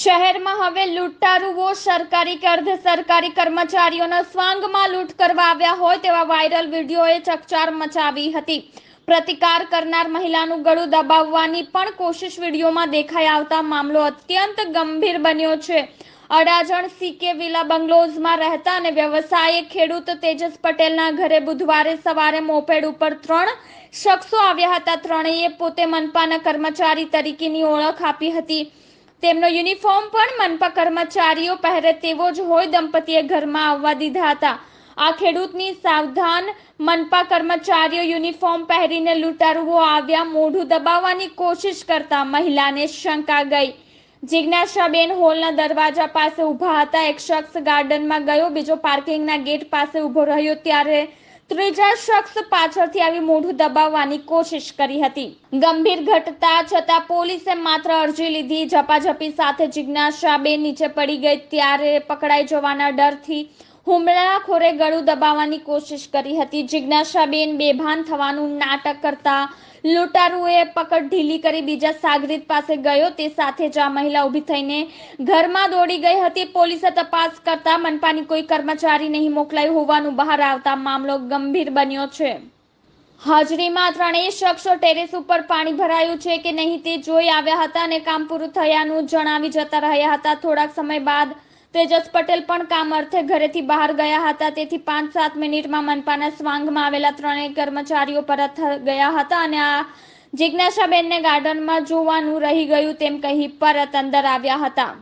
શહેરમાં હવે લૂંટારુઓ સરકારી કે અર્ધ સરકારી કર્મચારીઓના સ્વાંગમાં લૂંટ કરવા આવ્યા હોય તેવા વાયરલ વિડીયોએ ચકચાર મચાવી હતી પ્રતિકાર કરનાર મહિલાનું ગળું દબાવવાની પણ કોશિશ વિડીયોમાં દેખાઈ આવતા મામલો અત્યંત ગંભીર બન્યો છે અડાજણ સીકે વિલા બંગલોઝમાં રહેતા અને વ્યવસાયે ખેડૂત તેજસ પટેલના ઘરે બુધવારે સવારે મોપેડ ઉપર ત્રણ શખ્સો આવ્યા હતા ત્રણેય પોતે મનપાના કર્મચારી તરીકેની ઓળખ આપી હતી તેમનો યુનિફોર્મ પણ મનપા કર્મચારીઓ પહેરે તેવો જ હોય દંપતીએ ઘરમાં આવવા દીધા હતા આ ખેડૂતની સાવધાન મનપા કર્મચારીઓ યુનિફોર્મ પહેરીને લૂંટારુઓ આવ્યા મોઢું દબાવવાની કોશિશ કરતા મહિલાને શંકા ગઈ જિજ્ઞાસાબેન હોલના દરવાજા પાસે ઊભા હતા એક શખ્સ ગાર્ડનમાં ગયો બીજો પાર્કિંગના ગેટ પાસે ઊભો રહ્યો ત્યારે ત્રીજા શખ્સ પાછળથી આવી મોઢું દબાવવાની કોશિશ કરી હતી ગંભીર ઘટતા છતાં પોલીસે માત્ર અરજી લીધી ઝપાઝપી સાથે જિજ્ઞાસાબેન નીચે પડી ગઈ ત્યારે પકડાઈ જવાના ડરથી હુમલાખોરે ગળું દબાવવાની કોશિશ કરી હતી જિજ્ઞાસાબેન બેભાન થવાનું નાટક કરતા લૂંટારુએ પકડ ઢીલી કરી બીજા સાગરીત પાસે ગયો તે સાથે જ આ મહિલા ઊભી થઈને ઘરમાં દોડી ગઈ હતી પોલીસે તપાસ કરતા મનપાની કોઈ કર્મચારી નહીં મોકલાયું હોવાનું બહાર આવતા મામલો ગંભીર બન્યો છે હાજરીમાં ત્રણેય શખ્સો ટેરેસ ઉપર પાણી ભરાયું છે કે નહીં તે જોઈ આવ્યા હતા અને કામ પૂરું થયાનું જણાવી જતા રહ્યા હતા થોડાક સમય બાદ તેજસ પટેલ પણ કામ અર્થે ઘરેથી બહાર ગયા હતા તેથી પાંચ સાત મિનિટમાં મનપાના સ્વાંગમાં આવેલા ત્રણેય કર્મચારીઓ પરત ગયા હતા અને આ જિજ્ઞાસાબેનને ગાર્ડનમાં જોવાનું રહી ગયું તેમ કહી પરત અંદર આવ્યા હતા